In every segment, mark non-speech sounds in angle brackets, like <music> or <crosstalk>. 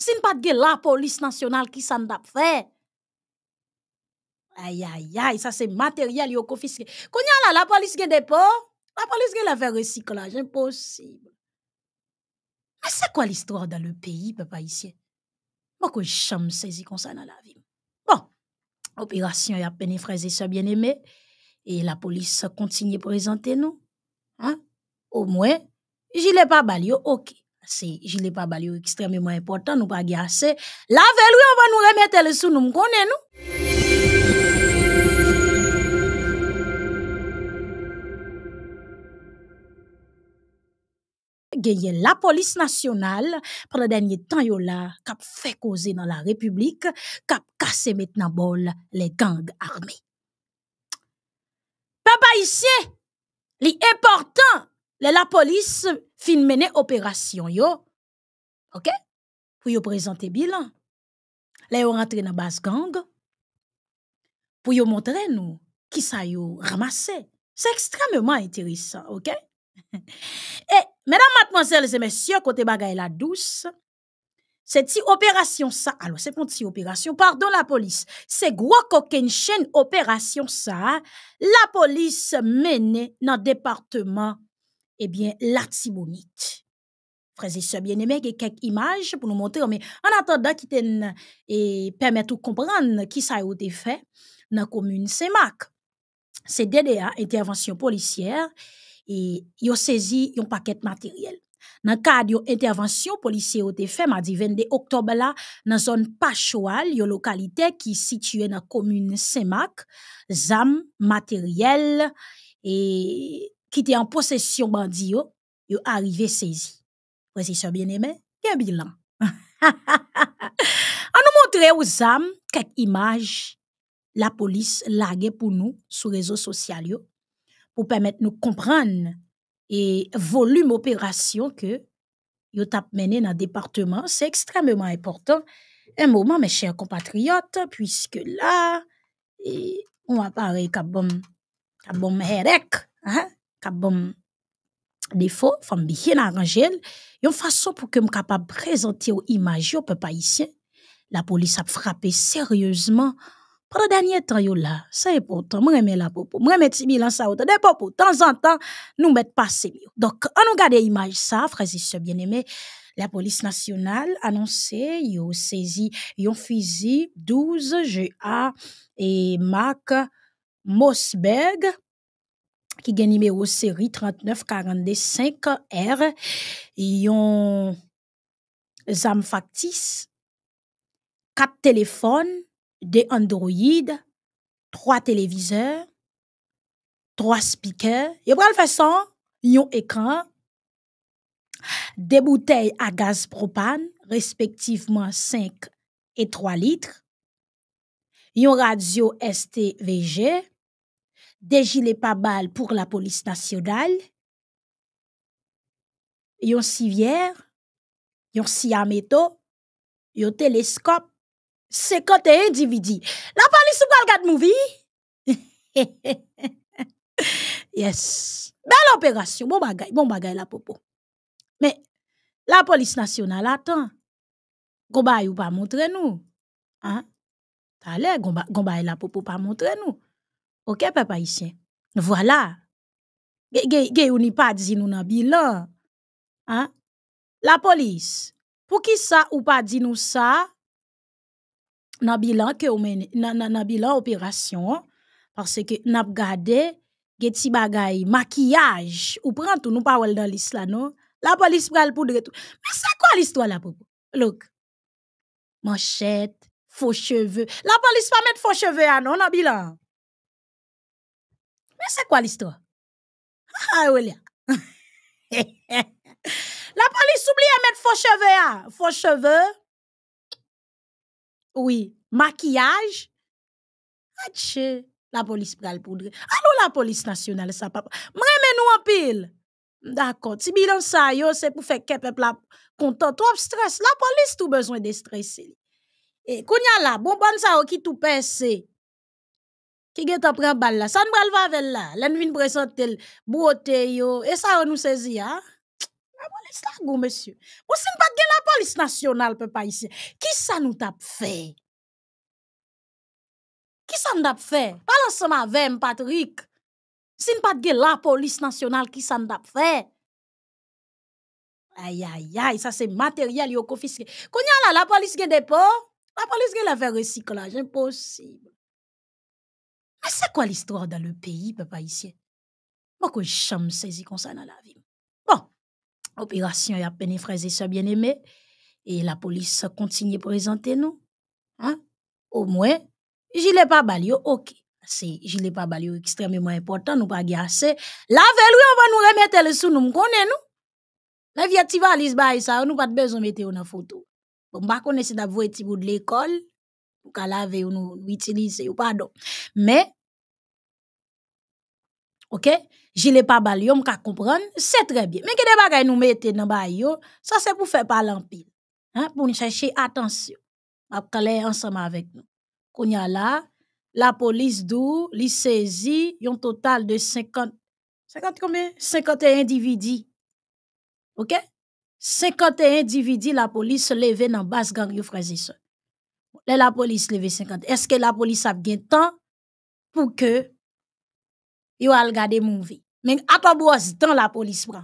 Si pas de la police nationale qui s'en a fait. Aïe, aïe, aïe, ça c'est matériel yon confisqué. Quand y a la, la police qui dépôt, la police qui la fait recyclage, impossible. Mais c'est quoi l'histoire dans le pays, papa ici? Moi, que je me saisis comme ça dans la vie. Bon, opération y a peine frères et sœurs bien-aimés. Et la police continue de présenter nous. Hein? Au moins, je l'ai pas balayé, ok c'est gilet pas balio extrêmement important nous pas assez la veille, on va nous remettre le sous nous connaît nous genye la police nationale, pendant le temps yo là fait fait causer dans la République, cap cassé maintenant bol les gangs armés. Papa, ici, important la police fin mener opération yo. OK? Pour vous présenter bilan. Là yo rentré dans base gang. Pour vous montrer nous qui ça yo ramassé. C'est extrêmement intéressant, OK? <laughs> Et mesdames mademoiselles et messieurs, côté bagaille la douce. Cette opération ça, alors c'est une opération, pardon la police, c'est gros qu'une chaîne opération ça, la police menait dans département eh bien, la Tibonite. Frères et sœurs bien-aimés, il quelques images pour nous montrer, mais en attendant, qui et permettre de comprendre qui ça a été fait dans la commune Saint-Marc. C'est DDA, intervention policière, et ils ont saisi un paquet matériel. Dans le cadre intervention policière au fait mardi 22 octobre, dans la zone Pachoal, une localité qui est située dans la commune Saint-Marc, ZAM, matériel, et qui était en possession bandit, ils arrivé saisi. saisis. Président bien-aimé, quel bilan. <laughs> On nous montrer aux âmes quelques images la police laguée pour nous sur les réseaux sociaux pour permettre de comprendre et volume opération que yo t'a mené dans le département, c'est extrêmement important. Un moment, mes chers compatriotes, puisque là, et on apparaît comme bon hérec. hein? qui bon défaut, femme bien arrangée, une façon pour que je capable présenter aux images au peuple haïtien. La police a frappé sérieusement. Pour le dernier temps, là, c'est important. Moi, j'aime la popo. Moi, j'aime le bilan, ça, autant. de temps en temps, nous mettons pas mieux. Donc, on nous garde l'image, ça, frères bien-aimés. La police nationale a annoncé, yo, saisi, yon fusil 12 GA et Marc Mosberg. Qui gen numéro série 3945R, yon zam factice quatre téléphones, de Android, trois téléviseurs 3 speakers. yon pral fason, yon écran, des bouteilles à gaz propane, respectivement 5 et 3 litres, yon radio STVG, des gilets balles pour la police nationale. yon civière, yon siameto, yon télescope. 51 individi. La police ou regarde movie. mouvi? <laughs> yes. Belle opération. bon bagay, bon bagay la popo. Mais la police nationale attend. Gomba pas pas montre nous, hein? Tale, l'air, gomba la popo pas montre nous. Ok, papa ici. Voilà. gay ou ni pas dit nous dans bilan. La police, pour qui ça ou pas dit nous ça nan bilan, men, nan, bilan bilan opération parce que n'a gardé ge ti bagay maquillages, ou prend tout, nous parole dans pas non. la police la prend pral poudre tout. Mais c'est quoi l'histoire là popo? Look, manchette, faux cheveux. La police pa mettre faux cheveux non nan bilan. Mais c'est quoi l'histoire? Ah, <laughs> La police oublie à mettre faux cheveux, hein. faux cheveux. Oui, maquillage. Ah, la police prend le poudre. Allô, la police nationale, ça, papa. M'remenou nous en pile. D'accord, si bilan ça, yo, c'est pour faire que peuple content. Trop stress. La police, tout besoin de stresser. Et, là la, bon, ça, qui tout pèse, il est en la balle là ça ne va pas avec là nous vient présenter beauté yo et ça on nous saisit hein la police là monsieur ou si pas de la police nationale peut ici qui ça nous tape fait qui ça nous tape fait parle ensemble avec Patrick si pas de la police nationale qui ça nous tape fait Aïe, aïe, aïe, ça c'est matériel, yon confisqué. Kounya la, la police qui de po, la police gen la fait recyclage, impossible. Ah, c'est quoi l'histoire dans le pays, papa ici? Moi, que jamais saisi comme ça dans la vie. Bon, opération y a peine frères et sœurs bien-aimés. Et la police continue de présenter nous. Hein? Au moins, gilet pas balio, ok. C'est gilet pas balio extrêmement important, nous pas assez. La lui, on va nous remettre le sous, nous me connaissons, nous. La vie à Tivalis, bah, ça, nous pas besoin de mettre une photo. Bon, je bah, ne d'avoir pas bout bout de l'école pour nous utiliser ou pas utiliser. Mais, pardon. Mais, ok, pas pa bal yo comprendre c'est très bien mais bie. Men nous de bagay nou mette ça pour faire parler parler pile. pile hein, pour chercher attention. Pou nou chache parler ensemble nous nous là, nou. Konya la, la police d'où li saisi un total de 50, 50 combien 51 individus. Ok? 51 individus, la police dans la base gang yo ça la police levé 50. Est-ce que la police a bien temps pour que ils al regarder mon vie? Mais à quoi bon temps la police prend?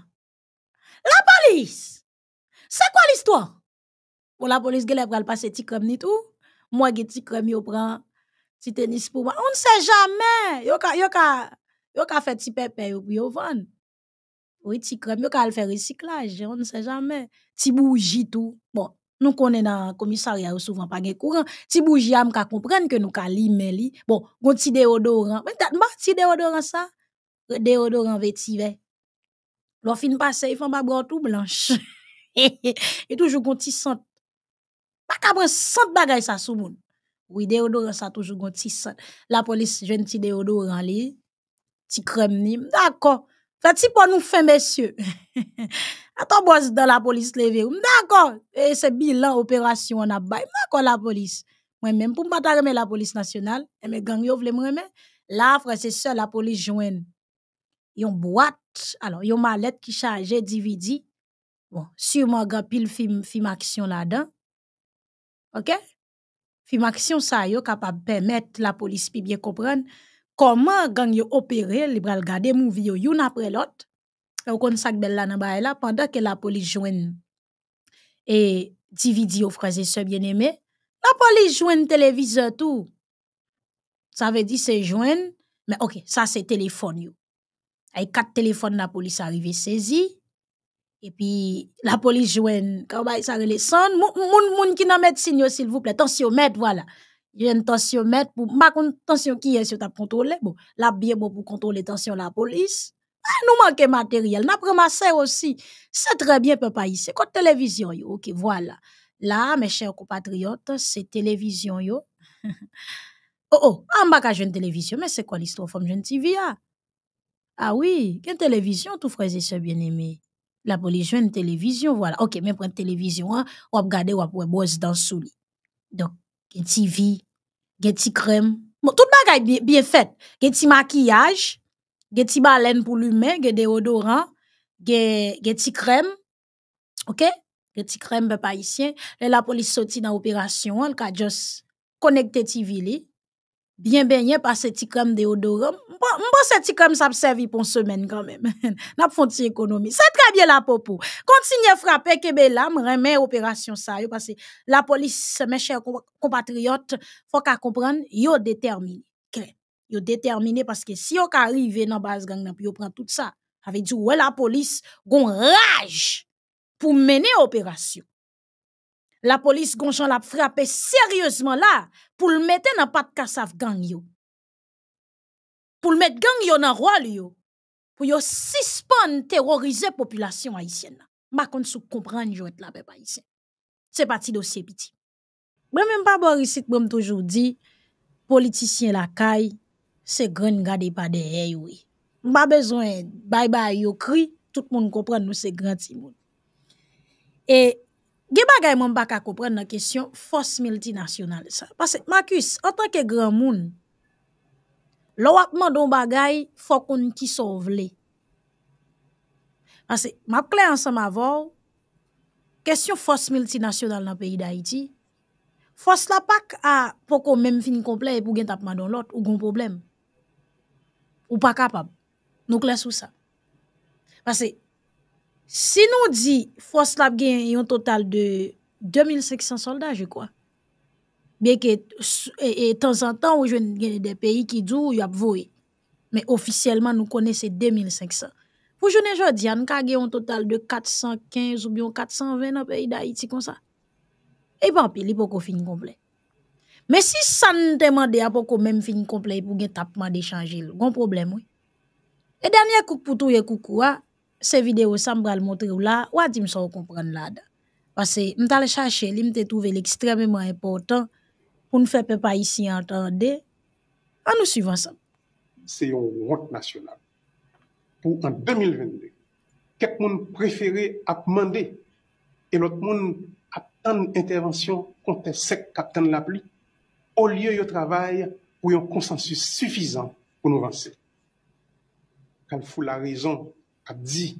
La police! C'est quoi l'histoire? Pour la police gèle pral passer petit crème. ni tout. Moi gè ti krem yo pran tennis pour moi. On ne sait jamais. Yo ka, yo un yo fait ti pepe yo van. Oui, ti krem yo fait le faire recyclage. On ne sait jamais. Ti bougie tout. Bon, nous connaissons dans commissariat ou souvent pas de courant. Si bougie, ka comprendre que nous ka bon mais Bon, on déodorant. Mais t'as pas ti déodorant ça? Déodorant vétivé. L'on fin passe, il faut pas grand tout blanche. <laughs> Et toujours gonti ti sent. Pas qu'à prendre sent bagay ça sous moun. Oui, déodorant ça toujours gonti La police, ne ti déodorant li. Ti crème ni. D'accord. Fait si pour nous fait messieurs. <laughs> A to boz dan la polis leve, mwen akon. E se bilan operasyon an abay, mwen akon la polis. Mwen men pou m pata reme la polis nasyonal, e mwen gen yon vle mwen reme, la fre se se la polis jwen yon boat, yon malet ki chaje dividi, bon, si yon mwen gapil film aksyon la dan, ok, film aksyon sa yo kapap bemet la polis pi bie kopren, koman gen yon operer, li bral gade, mwen viyo yon apre lot, Ou kon sak bel la nan baye la, pendant que la police jwen et dividi ou fraze se bien aimé la police jwen téléviseur tout ça veut dire se jwen, mais ok, ça c'est téléphone yo. Ay téléphones telefon la police arrive et e puis la police jwen, quand baye ça relesan, moun, moun, moun ki nan pas de yo sil vous plaît met, wala. Voilà. une tension mettre pour ma tension qui est sur ta contrôler bon la bien bon pour contrôler tension la police ah, nous manquons matériel. ma ramassé aussi. C'est très bien, papa ici. quoi télévision, yo. OK, voilà. Là, mes chers compatriotes, c'est télévision, yo. <laughs> oh, oh, en jeune télévision. Mais c'est quoi l'histoire, femme jeune TV, ah? ah oui, quelle télévision, tout frères et sœurs bien aimé La police une télévision, voilà. OK, mais une télévision, on hein, ou regarder, on va dans sous Donc, une TV, une crème. Bon, tout bagage bien, bien fait. Une maquillage a des baleines pour l'humain, odorants, déodorant, y a ti crème. OK? crèmes ti crème pa La police sorti dans opération, elle a juste connecté TV li. Bien baigné par ce crème déodorant. Moi, bon, cette crème, ça me servi pour une semaine quand même. <laughs> N'a pas fait économie. C'est très bien la popo Continuez à frapper, que bella, remet opération ça. Parce que la police, mes chers compatriotes, faut qu'à comprendre, yo déterminé yo déterminé parce que si yo ka arrivé dans base gang nan puis yo prend tout ça avait dit ouais la police gon rage pour mener opération la police a l'a frappé sérieusement là pour le mettre dans pas de cassave gang yo pour le mettre gang yo dans rôle yo pour yo suspendre terroriser population haïtienne m'a bah, kon sou comprendre jouet la peuple haïtien c'est parti dossier petit moi même pas Boris moi toujours dit politicien la caille Se gren gade pa de hey wè. Mba bezwen baybay yo kri, tout moun kopren nou se gren ti moun. E, ge bagay moun baka kopren nan kesyon fos milti nasyonal sa. Pase, Markus, an tanke gren moun, lo wap moun don bagay fokoun ki so vle. Pase, mab kle ansan ma vò, kesyon fos milti nasyonal nan peyi da iti, fos la pak a poko mem fin komple e pou gen tapman don lot, ou goun probleme. Ou pa kapab, nou kles ou sa. Pase, si nou di, Foslab gen yon total de 2500 soldaj, ou kwa? Bek e, tan san tan ou jwen gen de peyi ki djou, ou yap voe. Men ofisyeleman nou kone se 2500. Pou jwen enjou di, an kage yon total de 415 ou bion 420 na peyi da iti kon sa. E ban pi, li poko fin kon plek. Men si san te mande apoko men fin kompley pou gen tapman de chanjil, gon problem wè. E danyan kouk pou touye kouk wè, se videyo san bral montre wè la, wè di mson wè kompran lada. Pase mta le chache li mte touve l'ekstrememan importan pou nou fepe pa isi an tan de, an nou suivan san. Se yon rote nasyonal, pou an 2022, ket moun preferi ap mande e lot moun ap tan intervensyon konten sek kap tan lapli, ou liyo yo travay pou yon konsensus sufizant pou nou vanser. Kan fou la rezon ap di,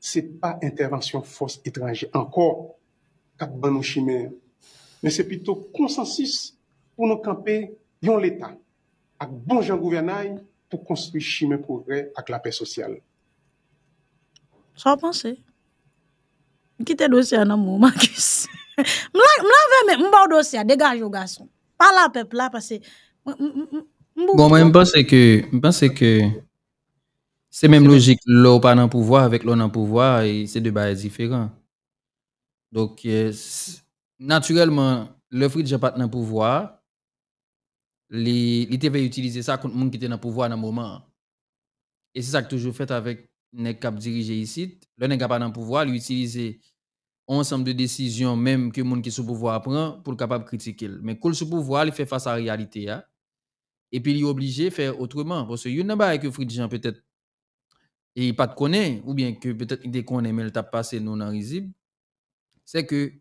se pa intervensyon fos etranje ankor, kat ban nou chimè, men se pito konsensus pou nou kampe yon l'Etat ak bon jan gouvenay pou konstruy chimè koure ak la pè sosyal. Sa wapansè. Mkite dosya nan mou, mankis. Mla ve men, mba w dosya, degaj yo gason. pas la peuple là parce que bon moi je pense que je que c'est même logique l'eau pas dans pouvoir avec l'eau dans pouvoir et c'est deux bases différents donc naturellement le fruit n'a pas dans pouvoir il devait utiliser ça contre gens qui était dans pouvoir dans moment et c'est ça que toujours fait avec les cap dirigé ici le n'est pas dans pouvoir l'utiliser ensemble de décisions même que monde qui sous pouvoir prend pour capable critiquer mais quand le sous pouvoir il fait face à la réalité hein. et puis il est obligé de faire autrement parce que une pas que Fritz Jean peut-être et pas de connaît ou bien que peut-être il connaît mais il t'a passé non risible c'est que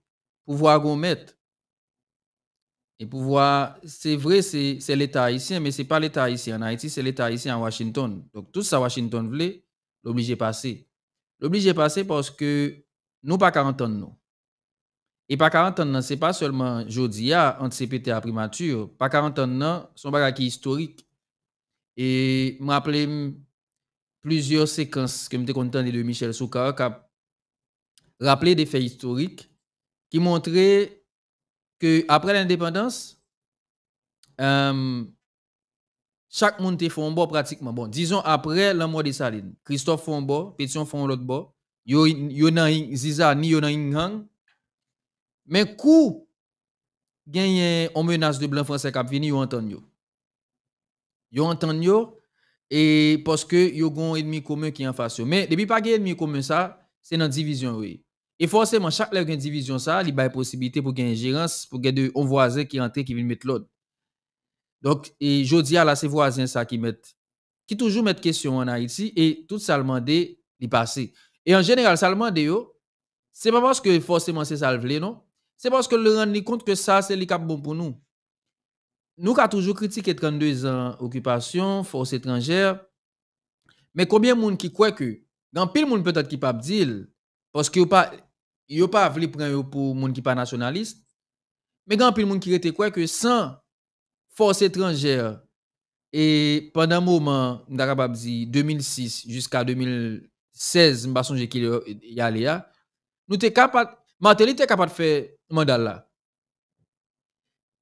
pouvoir remettre et pouvoir c'est vrai c'est l'état haïtien mais ce n'est pas l'état haïtien en Haïti c'est l'état haïtien en Washington donc tout ça Washington voulait l'obliger passer l'obliger passer parce que nous pas 40 ans nous. Et pas 40 ans, ce n'est pas seulement Jodia, entre CPT à primature. Pas 40 ans, ce n'est bagage historique. Et je me rappelle plusieurs séquences que je content de Michel Soukara qui a rappelé des faits historiques qui montraient que après l'indépendance, chaque monde fait un pratiquement. Bon, disons après la mort de Saline, Christophe fait un Pétion fait l'autre yo yo nan Ziza ni yo nan Inghang. Men kou genyen on menace de blanc français kap vini yo antan yo. Yo et parce que yo gon ennemi commun qui en face Mais depuis pas gen ennemi commun ça, c'est dans division oui. Et forcément chaque a une division il y a possibilité pour une gérance, pour gagner un voisin qui rentre qui vient mettre l'autre. Donc et jodi a ces voisins voisin qui met qui toujours mettre question en Haïti et tout ça demandé, il et en général, ça le c'est pas parce que forcément c'est ça le vle, non? C'est parce que le rendre compte que ça, c'est le cap bon pour nous. Nous avons toujours critiqué 32 ans occupation, force étrangère. Mais combien de monde qui croit que, dans pile monde peut-être qui pas dire, parce que pas pas prendre pour monde qui pas nationaliste. Mais grand pile monde qui était quoi que sans force étrangère et pendant un moment, on capable dit 2006 jusqu'à 2000 16, mba sonje y yale ya, nou te kapat, Martelly te kapat fè mandal la.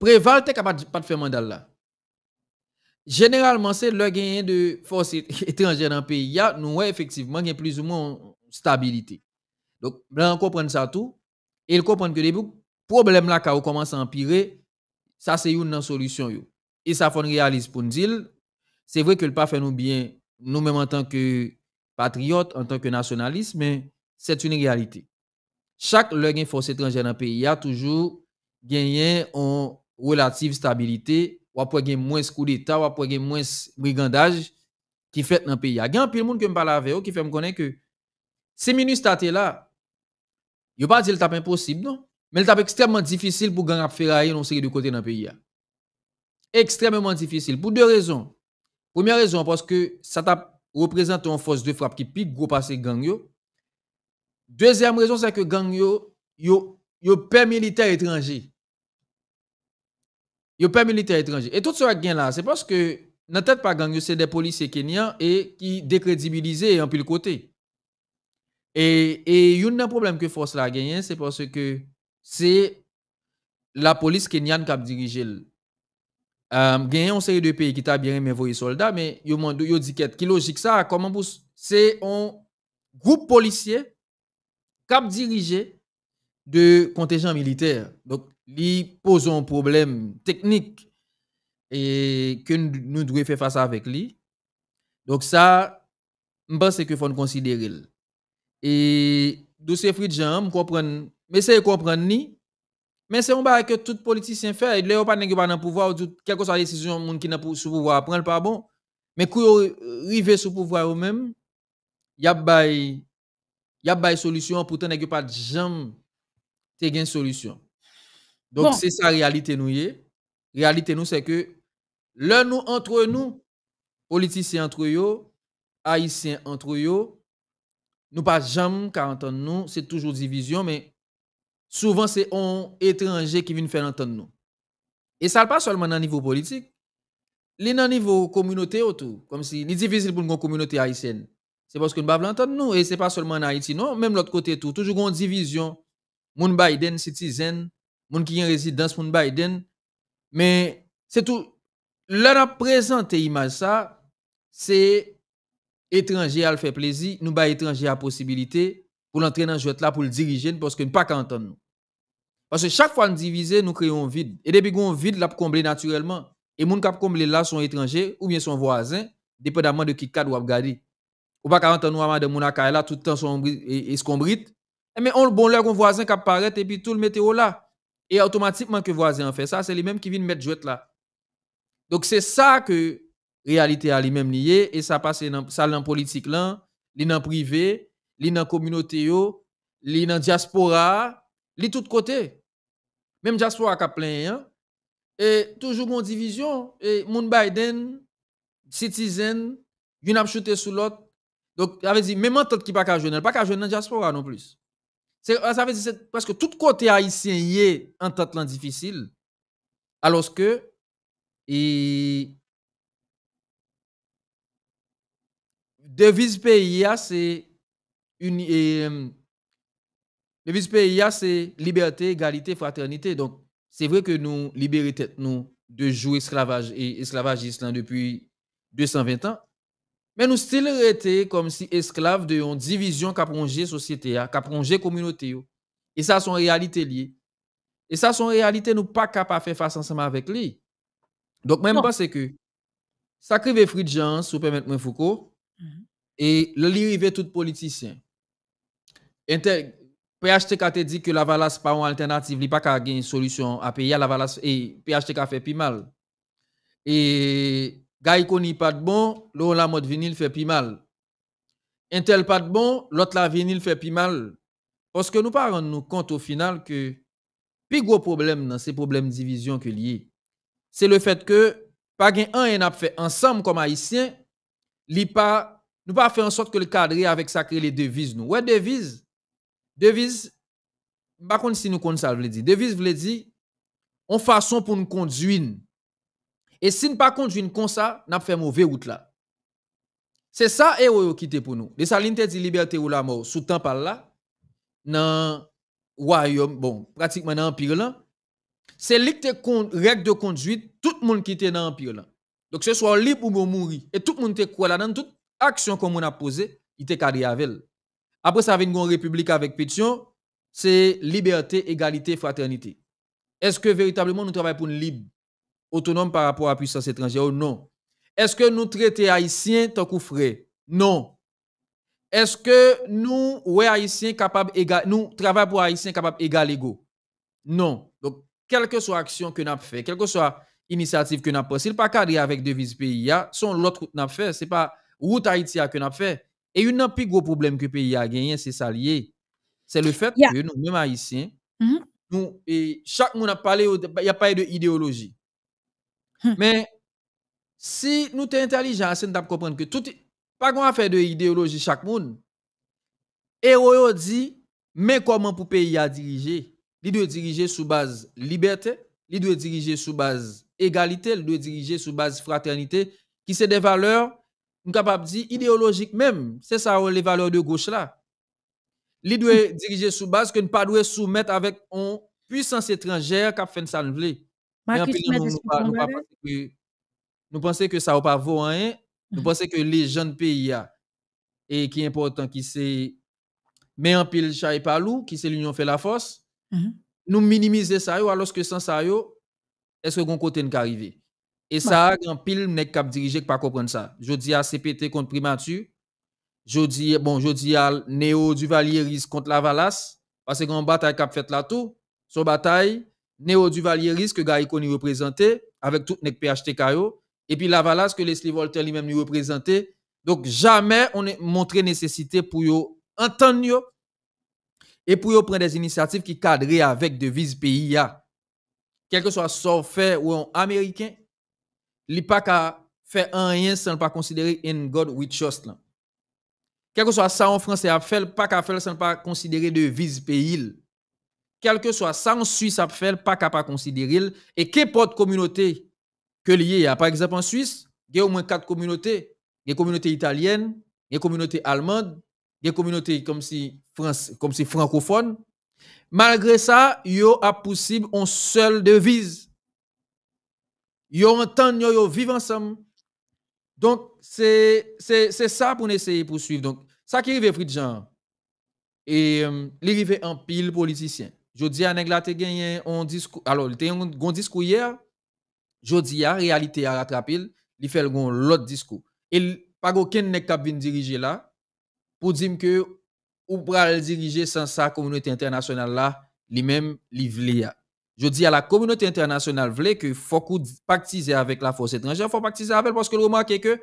Preval te kapat fè mandala mandal la. Généralement, se le genyen de force etranjè nan pays ya, nou wè efektivman gen plus ou stabilité donc Donk, blan kompren sa tout. el kompren que debou, problem la ka ou koman sa empire, sa se yon nan solusyon yo. E sa pour realis pou n'dil, se vwe ke l'pa fè nou bien, nous-mêmes en tant que patriote en tant que nationaliste, mais c'est une réalité. Chaque leur force étrangère dans le pays a toujours gagné en relative stabilité, ou après moins coup d'État, ou après moins brigandage qui fait dans le pays. Il y a un peu monde qui me parle avec qui fait me connaître que ces ministres là, ils ne pas dire que impossible, non? Mais le tape extrêmement difficile pour gagner à de côté dans le pays. Hein. Extrêmement difficile pour deux raisons. Première raison, parce que ça tape représentent une force de frappe qui pique gros passer gang yo. Deuxième raison c'est que gang yo yo yo père militaire étranger. Yo père militaire étranger. Et tout ce qui là, c'est parce que dans tête pas gang c'est des policiers kenyans et qui et en pile côté. Et et y a un problème que force la gagne c'est parce que c'est la police kenyan qui a dirigé y a une série de pays qui ta bien aimé soldat, mais yo mandou yo dit qui logique ça comment vous c'est un groupe policier cap dirigé de contingent militaire donc li pose un problème technique et que nous devons faire face avec lui Donc, ça, je pense que faut le et Et, de comprendre mais comprends ni, mais c'est un bar que tout politicien fait. Le pas a pas le pouvoir, quelque soit la décision monde qui n'a pas pouvoir, prend le pas bon. Mais quand arrivez sous pouvoir vous même, y a bay, y a bay solution, pourtant n'est pas jamais eu de solution. Donc c'est ça la réalité La Réalité c'est que le nous entre nous, politiciens entre yo, haïtiens entre yo, nous pas jamais 40 ans nous, c'est toujours division, mais souvent c'est un étranger qui vient faire entendre nous. Et ça pas seulement au niveau politique, les au niveau communauté autour, comme si c'est difficile pour une communauté haïtienne. C'est parce que nous ne entendre nous et ce n'est pas seulement en Haïti non, même l'autre côté tout, toujours une division. Moun Biden citizen, moun qui en résidence moun Biden, mais c'est tout Là, présenter présenté l'image, c'est étranger à le faire plaisir, nous ba étranger à possibilité pour l'entraîner dans le là pour le diriger parce que pas entendre nous. Parce que chaque fois nous divisons nous créons un vide. Et depuis qu'on vide, l'a comblé naturellement. Et les gens qui combler là sont étrangers ou bien sont voisins, dépendamment de qui cadre ou abgadi Ou pas nous ans madame là tout le temps sont eh, Mais on bon leur voisin qui apparaît et puis tout le météo là. Et automatiquement que voisin fait ça, c'est les mêmes qui viennent mettre jouet là. Donc c'est ça que réalité a lui-même lié et ça passe dans la politique là, dans privé, communauté, dans communauté diaspora, li dans diaspora, les tout côté même diaspora a plein et toujours mon division et Moon Biden citizen une a shooté sous l'autre donc ça veut dire même en qui pas qu'à jeune pas qu'à jouer dans diaspora non plus c'est ça veut dire parce que tout côté haïtien y est tant que difficile alors que et devise pays c'est une vice pays, c'est liberté, égalité, fraternité. Donc, c'est vrai que nous libérons nous de jouer esclavage et esclavagisme hein, depuis 220 ans. Mais nous still été comme si esclaves de une division qu'a prongé société, hein, qui a prongé communauté. Hein. Et ça, c'est une réalité liée. Et ça, c'est une réalité, nous pas capable de faire face ensemble avec lui. Donc, même pas, c'est que ça crée fruit de gens, si vous permettez, Foucault, mhm. et le livre tout politicien. Inter PHTK te dit que la valas pas une alternative, il n'y a pas de une solution à payer la valasse et PHTK fait plus mal. Et Gaï Koni pas de bon, l'autre la mode vinyle fait plus mal. Intel pas de bon, l'autre la vinyle fait plus mal. Parce que nous parlons nous compte au final que plus gros problème dans ces problèmes de division que lié. C'est le fait que pas un fait ensemble comme haïtien, li pas nous pas faire en sorte que le cadre avec sacré les devises nous. Ouais devises Devise, par contre, si nous connaissons ça, dire, devise vous dire, on façon pour nous conduire. Et si nous pas conduire comme ça, nous fait mauvais route là. C'est ça, et on quitte pour nous. Les salines ligne dit liberté ou la mort, sous temps par là, dans royaume, bon, pratiquement dans l'empire là, c'est l'icte règle de conduite, tout le monde qui était dans l'empire là. Donc, ce soit libre ou mourir. Et tout le monde quoi là dans toute action qu'on a posé, il était carré avec elle. Après ça, vient une république avec pétition, c'est liberté, égalité, fraternité. Est-ce que véritablement nous travaillons pour une libre, autonome par rapport à la puissance étrangère Non. Est-ce que nous traitons haïtiens tant qu'on Non. Est-ce que nous, ouais, haïtiens capables nous travaillons pour haïtiens capables égal égaux? Non. Donc, quelle que soit l'action que nous avons fait, quelle que soit l'initiative que nous avons n'est pas cadré avec devise pays, son l'autre route nous fait, c'est pas route Haïti que nous avons fait. Et une un plus gros problème que le pays a gagné, c'est ça C'est le fait que nous, même haïtiens, mm-hmm. nous, et chaque monde a parlé, il n'y a pas eu de idéologie. Hmm. Mais si nous sommes intelligents, nous devons comprendre que tout, pas qu'on a de d'idéologie chaque monde. Et on dit, mais comment pour pays à diriger? Il doit diriger sous base liberté, il doit diriger sous base égalité, il doit diriger sous base fraternité, qui c'est des valeurs capable dire idéologique même, c'est ça les valeurs de gauche là. Li doit <laughs> diriger sous base que ne pas doit soumettre avec une puissance étrangère qui fait ça nous nous pensons que ça n'a pas vaut rien. Nous mhm. pensons que les jeunes pays et qui est important qui c'est mais en pile par palou qui c'est l'union fait la force. Mhm. Nous minimiser ça alors que sans ça est-ce que vous côté ne arriver et ça, a pile n'est pas dirigé par comprendre ça. Jodi à CPT contre Primature, jodi bon, à Neo Duvalieris contre Lavalas parce que bataille cap fait là tout, son bataille Néo Duvalieris que Gary représentait avec tout nek PHTK yo et puis Lavalas que les Voltaire lui-même ni Donc jamais on est montré nécessité pour yo entendre yo et pour yo prendre des initiatives qui cadraient avec pays PIA. Quel que soit son fait ou en américain il a fait un rien sans pas considérer in God with quel que soit ça ça a sa il il pas fèl, pas le faire sans considérer de viz pays. Quel que soit a sa Suisse il pas pas le considérer. Et il. E communauté que kominote Par exemple, en Suisse, il y a au moins quatre communautés. Il y a communauté italienne, une communauté allemande, une communauté comme si, France, comme si francophone. Malgré ça, il y a possible une seule devise. Ils yo, ils vivent ensemble. Donc, c'est ça pour essayer de poursuivre. Donc, ça qui arrive, Fritz Jean, et euh, il arrive en pile politicien. Je dis à Negla, te gagné un discours. Alors, tu as un bon discours hier. Je dis à réalité à rattraper, il fait autre discours. Et pas aucun nèg qui vient diriger là pour dire que ou pral diriger sans sa communauté internationale là, lui-même, lui je dis à la communauté internationale, voulez que faut pactiser avec la force étrangère, faut pactiser avec parce que vous remarquez que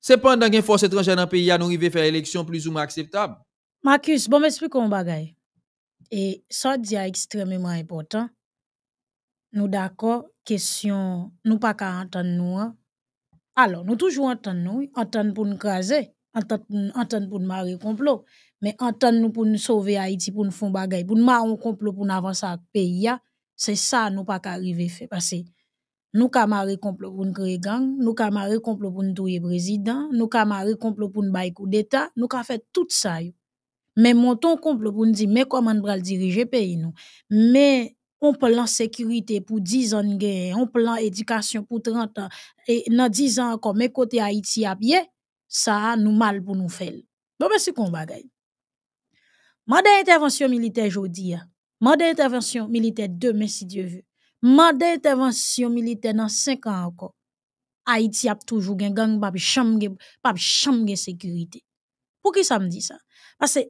c'est pendant qu'il force étrangère dans le pays, à nous arriver faire élection plus ou moins acceptable. Marcus, bon, m'explique un peu. Et ça dit extrêmement important. Nous d'accord, question, nous pas qu'à entendre nous. Hein. Alors, nous toujours entendre nous, entendre pour nous craser, entendre pour nous marrer complot, mais entendre nous pour nous sauver Haïti, pour nous faire choses, pour nous marrer un complot, pour nous avancer avec le pays. Hein c'est ça nous pas arriver fait parce que nous ka marre complot pour nous créer gang nous ka marre complot pour nous touyer président nous ka marre complot pour nous des coup d'état nous ka fait tout ça yo. mais monton complot pour nous dire mais comment on va diriger pays nous mais on plan sécurité pour 10 ans guerre, on plan éducation pour 30 ans et dans 10 ans encore mais côté haïti a bien ça nous mal pour nous faire bon ben c'est qu'on Moi, Mande intervention militaire jodi, Mode intervention militaire demain, si Dieu veut. Mode intervention militaire dans 5 ans encore. Haïti a toujours gen gang, pas chambre, pas sécurité. Pour qui ça me dit ça? Parce que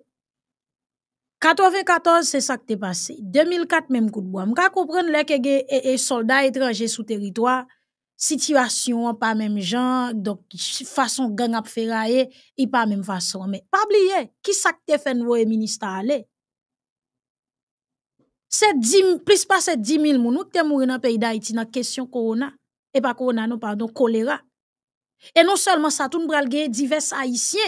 94, c'est ça qui t'est passé. 2004, même coup de bois. Je comprends les soldats étrangers sous territoire, situation pas même genre, donc façon gang a ferrailler, il pas même façon. Mais pas oublier, qui ça qui fait nouveau ministre aller? plus pas 10 000 personnes qui sont mortes dans le pays d'Haïti dans question corona. Et pas corona, non, pardon, choléra. Et non seulement ça, tout le divers haïtiens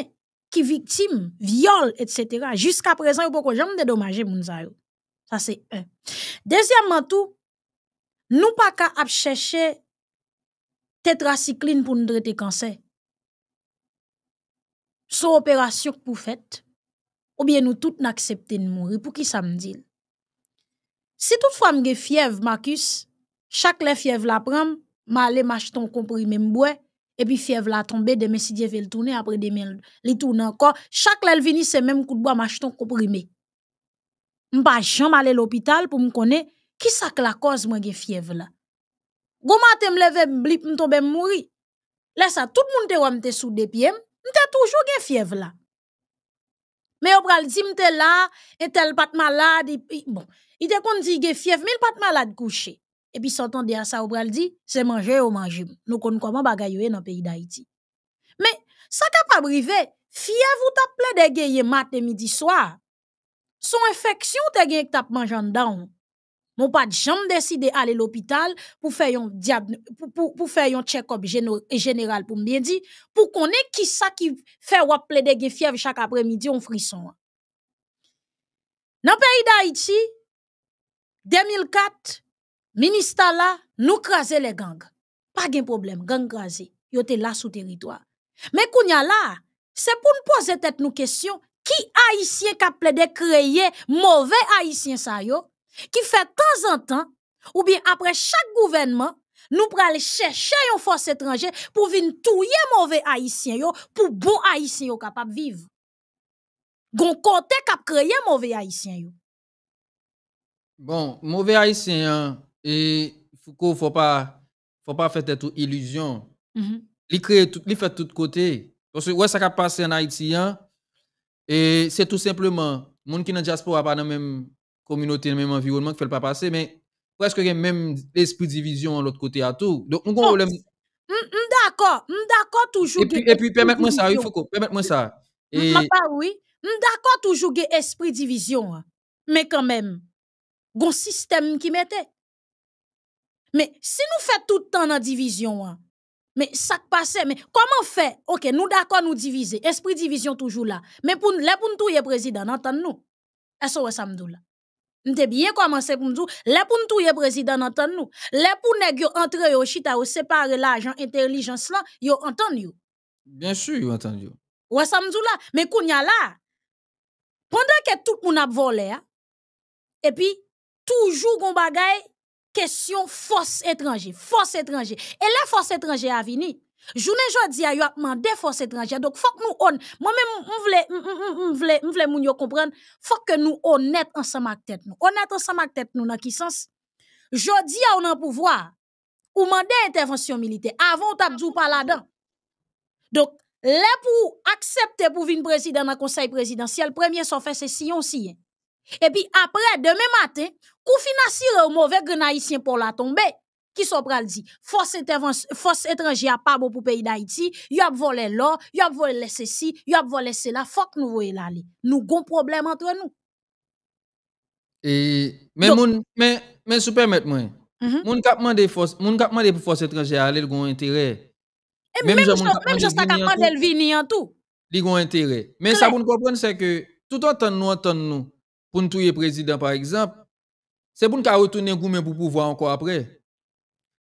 qui victimes, viols, etc. Jusqu'à présent, il n'y a pas de yo Ça, c'est un. Deuxièmement, tout, nous pas qu'à chercher tetracycline pour nous traiter cancer. Son opération pour faire, ou bien nous tous n'accepter de mourir. Pour qui ça me dit? Si toutefois m'ai fièvre Marcus, chaque la fièvre la prend, m'aller m'acheter un comprimé bois. et puis fièvre la tomber demain si Dieu veut le tourner après demain, elle tourne encore. Chaque elle vini c'est même coup de bois m'acheter un comprimé. M'pa jamais aller l'hôpital pour me connaître qui ça la cause moi gen fièvre là. Gou matin me lever blip m'tomber mourir. Là ça tout le monde te wam te sous des pieds, m'étais toujours gen fièvre là. Mais au pral dit m'te là, et tel pas malade, et, bon, il te kon dit ge fièvre, mais il pas malade couché. Et puis s'entendait à ça au pral dit, c'est manger ou manger. Nous connaissons comment bagay dans e pays d'Haïti. Mais ça capable arriver, fièvre ou t'a plein de mat matin midi soir. Son infection te gen t'a mangé en dedans. On pas jamais décidé aller l'hôpital pour faire un pour, pour, pour faire un check-up général pour bien dire pour qu'on ait qui ça qui fait ou plaider de fièvre chaque après-midi on frisson. Dans le pays d'Haïti 2004 ministre là nous craser les gangs. Pas de problème, gang craser. Yo étaient là sous territoire. Mais a là, c'est pour nous poser tête nous question qui haïtien qui a plaidé créer mauvais haïtien ça yo qui fait de temps en temps, ou bien après chaque gouvernement, nous prenons chercher une force étrangère pour venir mauvais haïtien yo, pour bon haïtien yo capable vivre. le côté créé créer mauvais haïtien yo. Bon, mauvais haïtien hein, et ne faut pas faut pas faire tout illusion. Mm Il crée tout, de fait tout côté parce que ouais ça a passer en haïtien hein, et c'est tout simplement monde qui dans diaspora pas dans même communauté, le même environnement qui fait pas passer, mais presque même esprit de division à l'autre côté à tout. Donc, on problème. D'accord, d'accord toujours. Et puis, permette moi ça, il faut que, moi ça. Et... oui, d'accord toujours que esprit division, hein. mais quand même, un système qui mettait. Mais si nous faisons tout le temps dans division, hein, mais ça passe, mais comment faire? Ok, nous d'accord, nous diviser. Esprit division toujours là. Mais pour, pour nous, président, entendez-nous m'te bien commencé pour dire, pour pou les président entendent nous, Les pour nèg yo entre yo chita ou séparer l'argent intelligence là, yo entend Bien sûr, yo entendu. yo. Ou ça m'dou là, mais kounya là, pendant que tout monde a volé, et puis, toujours gon bagay, question force étranger, force étranger. Et la force étranger a venu. Journée aujourd'hui a yo forces force étrangère donc faut que nous moi même on vle, on vle, on Il moun yo comprendre faut que nous honnête ensemble avec tête nous honnête ensemble avec tête nous dans qui sens jodi a on en pouvoir ou mandé intervention militaire avant t'a pas là-dedans donc les pour accepter pour venir président dans conseil présidentiel premier son fait c'est sion si et puis après demain matin coup financier au mauvais grand pour la tomber Ki sou pral di, fos etranje a pa bo pou peyi da iti, yo ap vole lor, yo ap vole lese si, yo ap vole lese la, fok nou vole lale. Nou gon problem antre nou. Men sou permette mwen, moun kapman de pou fos etranje a ale, li gon entere. Men moun kapman de pou fos etranje a ale, li gon entere. Men sa pou nou konpren se ke, tout an ton nou an ton nou, pou nou touye prezident par exemple, se pou nou ka wotounen goumen pou pouvo anko apre.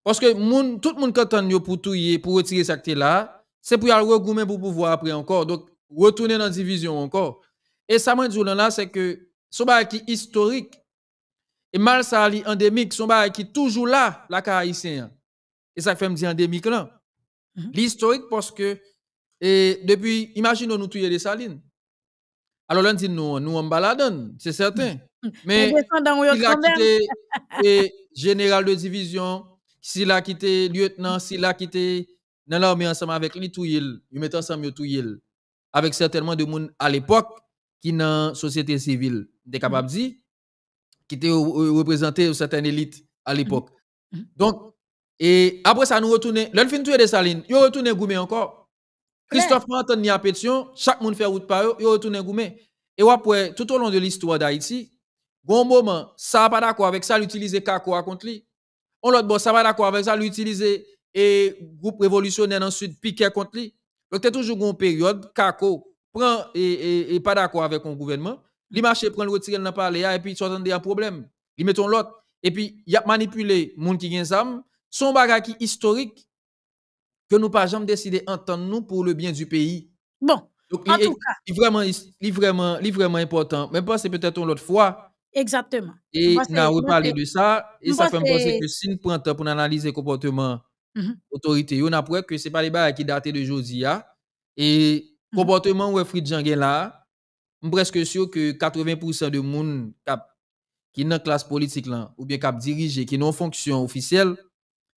Parce que tout le monde pour tout pour retirer ça là, c'est pour y aller pour pouvoir après encore. Donc, retourner dans la division encore. Et ça, moi, là, c'est que ce qui est historique. Et mal ça endémique, son qui toujours là, la haïtien. Et ça fait me dire endémique là. Mhm. L'historique parce que et depuis, imaginons nous tuer les salines. Alors là, dit nous, nous en c'est certain. Mhm. Mais il a <laughs> général de division, si a quitté lieutenant, si a quitté... était dans l'armée ensemble avec lui, tout il, ils mettent ensemble tout avec certainement de monde à l'époque qui dans société civile, de mm-hmm. capables de qui était représenté une élite à mm-hmm. l'époque. Mm-hmm. Donc, et après ça, nous retourne... le fin de Saline, ils retournent goume encore. Christophe Martin ni pétition, chaque monde fait route par eux, ils retournent goume. Et après, tout au long de l'histoire d'Haïti, bon moment, ça n'a pas d'accord avec ça, l'utiliser Kako contre lui. On l'autre, bon, ça va d'accord avec ça, l'utiliser et groupe révolutionnaire ensuite piquer contre lui. Donc, c'est toujours une période, Kako prend et, pas d'accord avec un gouvernement. Il marche, prend le retirer dans le et puis il y a un problème. Il met l'autre. Et puis, il a manipulé les gens qui ensemble Son bagage qui historique que nous pas jamais décidé entendre nous pour le bien du pays. Bon. en tout cas. vraiment, vraiment, vraiment important. Mais pas, c'est peut-être une autre fois. Exactement. Et nous parlé de ça, et ça fait penser que si nous prenons pour analyser le comportement mmh autorité, on apprend que ce n'est pas les bails qui datent de aujourd'hui. Hein. Et le mmh comportement où Fritz là, je suis presque sûr que 80% de monde qui sont dans la classe politique ou bien qui dirige, qui non fonction officielle, mmh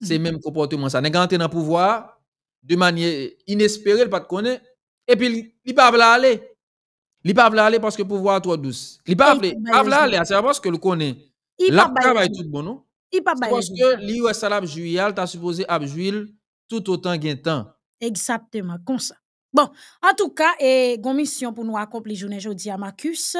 c'est même comportement. Ça n'est garanti dans le pouvoir de manière inespérée, pas de connaître, et puis il ne peut pas aller. Il pas aller parce que pouvoir trop douce. Il pas aller. Pas aller, c'est parce que le connaît. Il travaille tout bon non. Il Parce que l'IOS à l'abjuil, tu as supposé abjuil tout autant gain temps. Exactement, comme ça. Bon, en tout cas, et commission pour nous accomplir journée jeudi à Marcus.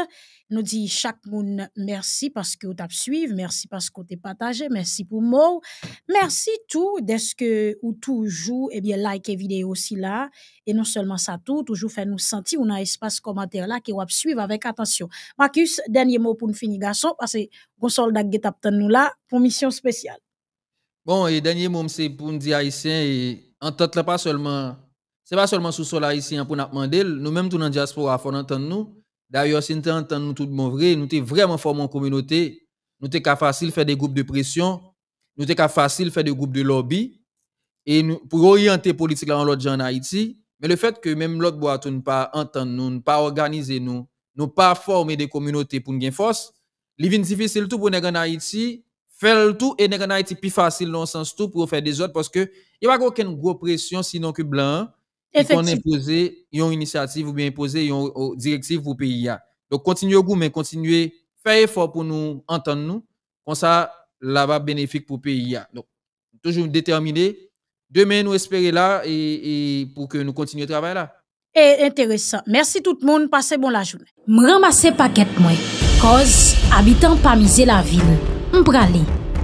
Nous dit chaque monde merci parce que vous as suivi, merci parce que vous t'avez partagé, merci pour moi. Merci tout, dès que vous toujours, et eh bien, like et vidéo aussi là. Et non seulement ça tout, toujours fait nous sentir, on a espace commentaire là, qui va suivre avec attention. Marcus, dernier mot pour nous finir, garçon, parce que vous soldat qui nous là, pour mission spéciale. Bon, et dernier mot, c'est pour nous dire, haïtien, et en tant pas seulement, n'est pas seulement sous cela ici hein, pour nous demander, nous même tout dans la diaspora, faut entendre nous. D'ailleurs, si nous entendons nous tout bon vrai, nous sommes vraiment formés en communauté, nous sommes facile faire des groupes de pression, nous sommes facile faire des groupes de lobby, et pour orienter politique dans l'autre en Haïti, mais le fait que même l'autre boîte ne pas entendre nous, ne pas organiser nous, ne pas former des communautés pour nous gagner force, il est difficile tout pour nous en Haïti, faire tout et nous en Haïti plus facile dans le sens tout pour faire des autres parce que il n'y a pas aucune grosse pression sinon que blanc ils ont imposé, ils ont initiative ou bien imposé, ils directive pour pays. Hein. Donc, continuez vous mais continuez, faire effort pour nous entendre nous. Comme ça, là va bénéfique pour pays. Hein. Donc, toujours déterminé. Demain, nous espérons là et, pour que nous continuions le travail là. Et intéressant. Merci tout le monde. Passez bon la journée. Je ramasse paquet moi. Cause, habitant pas la ville. aller